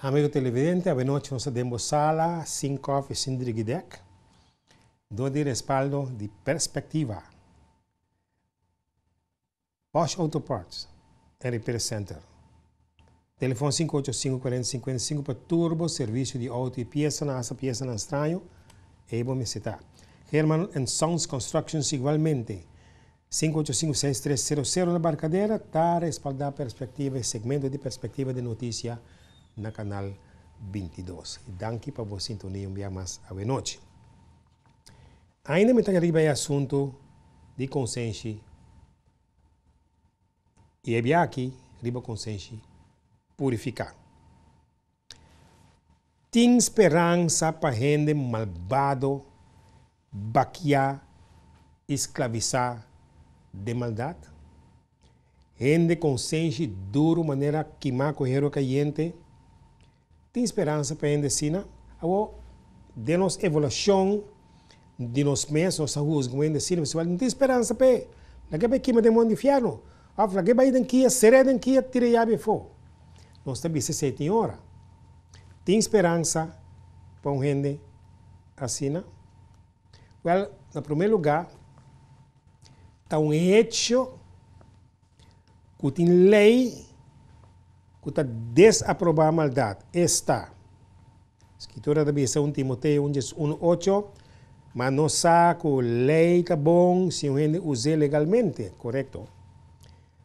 Amigo televidente, avenoche nos demos sala 5 e Sindrigidec, do de respaldo de perspectiva. Bosch Auto Parts, Repair Center. Telefone 585-4055 para turbo, serviço de auto e peça, nasa peça na estranho, e é vou me citar. Herman and Sons Constructions igualmente. 585-6300 na barcadeira, está respaldar perspectiva e segmento de perspectiva de notícia na canal 22. Danke para vossa sintonia um dia mais à noite. Ainda me trago arriba o assunto de consenso. E é aqui, riba consenso, purificar. Tem esperança para gente malvado baquear, escravizar de maldade? Gente consciente duro maneira queimar com o caliente? tem esperança para ainda sina, ou de nossa evolução, de nós mesmos, a rua, como ainda assim pessoal, não tem esperança para Naquele aqui me demanda inferno. Af, ah, naquele aí daqui, será daqui, tira e abre fogo. Nós também se sete hora. Tem esperança para um gente assim, Well, na primeiro lugar, está um hecho que tem lei uta desaprobar maldad. está. Escritura de Biblia 1 Timoteo 1,8. Mas saco ley que si bom se use legalmente, ¿correcto?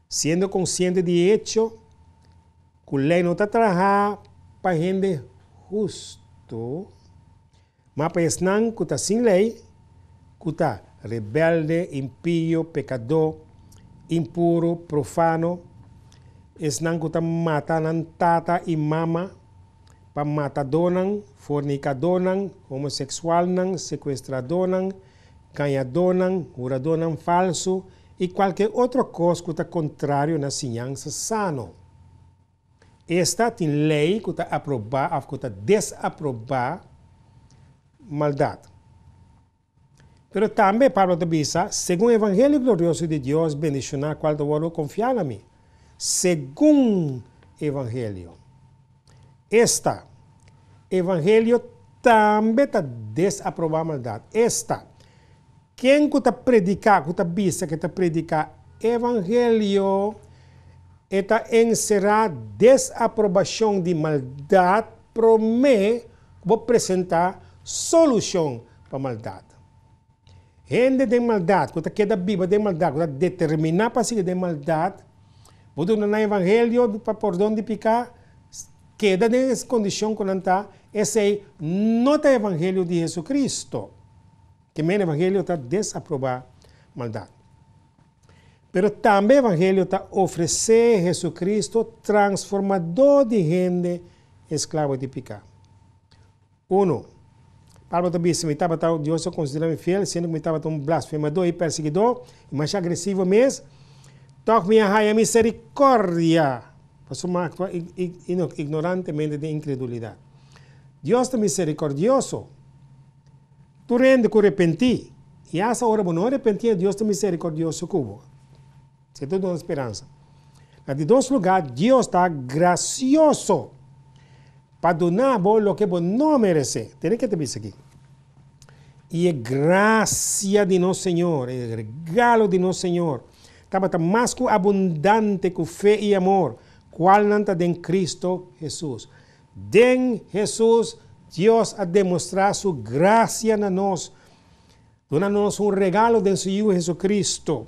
Siendo consciente de hecho, que ley no está para gente justo, mas para pues esnan que sin sin ley, que está rebelde, impío, pecador, impuro, profano, ensinam que mataram tata e mama para matar donan, fornicar donan, homossexual nan, sequestrar donan, canha donan, ura donan falso e qualquer outra coisa que está contrário na ciência sano. Esta a lei que aproba aprovar, que está desaprovar maldade. Pero também Pablo de Bisa, segundo o Evangelho glorioso de Deus, bendicionar qual do confiar a mim según Evangelio. Esta, Evangelio também está desaprovar a maldade. Esta, quem que está predicando, que está bisa, que está predicar Evangelio, está encerrar desaprovação de maldade, promete vou apresentar solução para a maldade. Gente de maldade, quando queda viva de maldade, está determinada para seguir de maldade, Budu na evangelho para por de picar, queda nessa condição quando está, esse aí não é evangelho de Jesus Cristo. Que meu evangelho está desaprovar maldade. Pero também o evangelho está oferecer Jesus Cristo transformador de gente escravo de picar. 1. Paulo também se me estava Deus eu considera-me fiel, sendo que me estava um blasfemador e perseguidor, mais agressivo mesmo. Toch mi haya misericordia. Por pues su ignorantemente de incredulidad. Dios te misericordioso. Tu rende que repentí. Y hasta ahora no arrepentí Dios te misericordioso cubo. Se te da esperanza. En dos lugar, Dios está gracioso para donar lo que no merece. Tiene que te aquí. Y es gracia de nuestro Señor, Es regalo de nuestro Señor tabata más que abundante con fe y amor, cual nanta en Cristo Jesús. Den Jesús, Dios ha demostrado su gracia a nos, donándonos un regalo de su Hijo Jesucristo,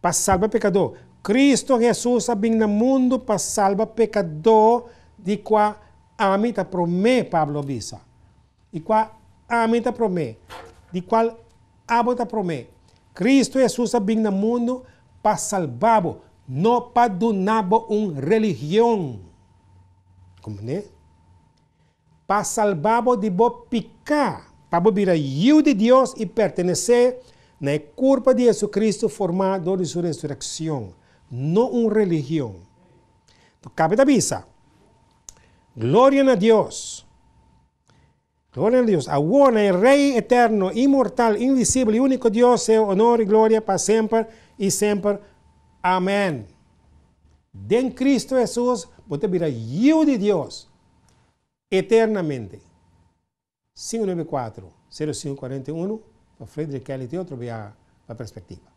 para salvar pecador. Cristo Jesús ha venido al mundo para salvar pecador, de cual a promé Pablo Visa, y cual a promé, promete, de cual abota te promete. Cristo Jesús vino al mundo para salvarlo, no para donarle una religión. ¿Comprende? Para salvarlo de bo para vivir a de Dios y pertenecer la culpa de Jesucristo formado en su resurrección, no una religión. Cabe la visa. Gloria a Dios. Glória a Deus. Agora é Rei eterno, imortal, invisível e único Deus, seu honor e glória para sempre e sempre. Amém. De Cristo Jesus, você virá, eu de Deus eternamente. 594-0541, para Frederic Kelly, tem outro via a perspectiva.